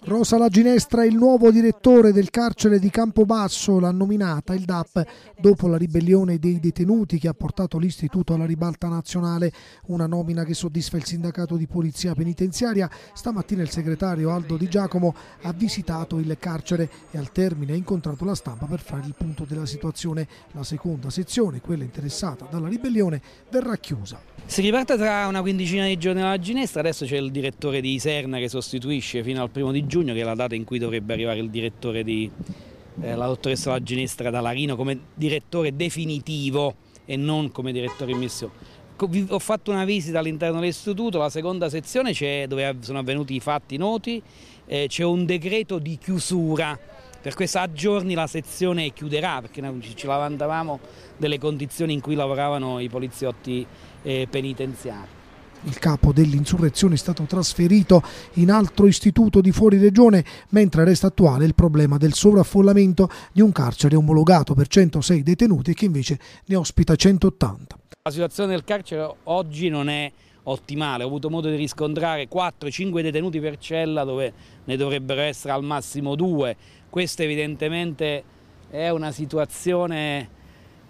Rosa La Ginestra il nuovo direttore del carcere di Campobasso, l'ha nominata il DAP dopo la ribellione dei detenuti che ha portato l'istituto alla ribalta nazionale, una nomina che soddisfa il sindacato di polizia penitenziaria. Stamattina il segretario Aldo Di Giacomo ha visitato il carcere e al termine ha incontrato la stampa per fare il punto della situazione. La seconda sezione, quella interessata dalla ribellione, verrà chiusa. Si riparte tra una quindicina di giorni dalla ginestra, adesso c'è il direttore di Serna che sostituisce fino al primo di giugno, che è la data in cui dovrebbe arrivare il direttore di eh, la dottoressa La Ginestra da Larino come direttore definitivo e non come direttore in missione. Ho fatto una visita all'interno dell'istituto, la seconda sezione dove sono avvenuti i fatti noti, eh, c'è un decreto di chiusura per questo a giorni la sezione chiuderà perché noi ci lamentavamo delle condizioni in cui lavoravano i poliziotti eh, penitenziari. Il capo dell'insurrezione è stato trasferito in altro istituto di fuori regione, mentre resta attuale il problema del sovraffollamento di un carcere omologato per 106 detenuti che invece ne ospita 180. La situazione del carcere oggi non è ottimale, ho avuto modo di riscontrare 4-5 detenuti per cella dove ne dovrebbero essere al massimo 2 questa evidentemente è una situazione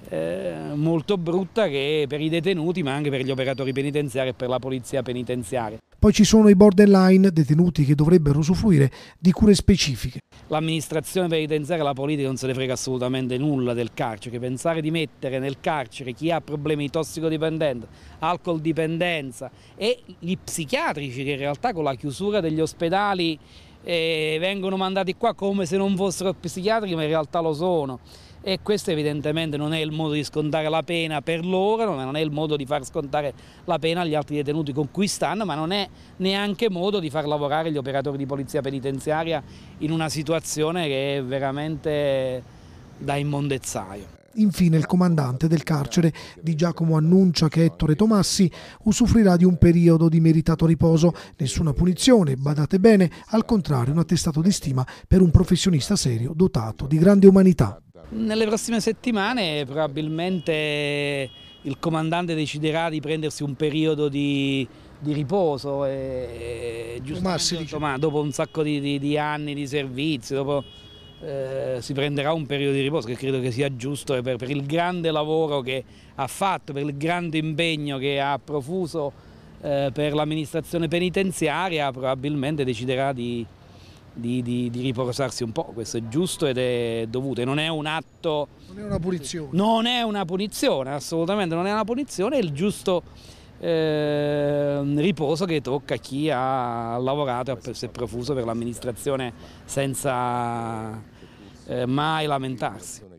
eh, molto brutta che per i detenuti ma anche per gli operatori penitenziari e per la polizia penitenziaria. Poi ci sono i borderline detenuti che dovrebbero usufruire di cure specifiche. L'amministrazione penitenziaria e la politica non se ne frega assolutamente nulla del carcere, pensare di mettere nel carcere chi ha problemi di tossicodipendenza, alcol dipendenza e gli psichiatrici che in realtà con la chiusura degli ospedali e vengono mandati qua come se non fossero psichiatri ma in realtà lo sono e questo evidentemente non è il modo di scontare la pena per loro, non è il modo di far scontare la pena agli altri detenuti con cui stanno, ma non è neanche modo di far lavorare gli operatori di polizia penitenziaria in una situazione che è veramente da immondezzaio. Infine il comandante del carcere di Giacomo annuncia che Ettore Tomassi usufruirà di un periodo di meritato riposo, nessuna punizione, badate bene, al contrario un attestato di stima per un professionista serio dotato di grande umanità. Nelle prossime settimane probabilmente il comandante deciderà di prendersi un periodo di, di riposo, e, e, Tomassi, insomma, dopo un sacco di, di, di anni di servizio, dopo eh, si prenderà un periodo di riposo che credo che sia giusto per, per, il grande lavoro che ha fatto, per il grande impegno che ha profuso eh, per l'amministrazione penitenziaria, probabilmente deciderà di, di, di, di, riposarsi un po', questo è giusto ed è dovuto, e non è un atto... Non è una punizione. Non è una punizione, assolutamente non è una punizione, è il giusto eh, riposo che tocca a chi ha lavorato e si è profuso per l'amministrazione senza eh, mai lamentarsi.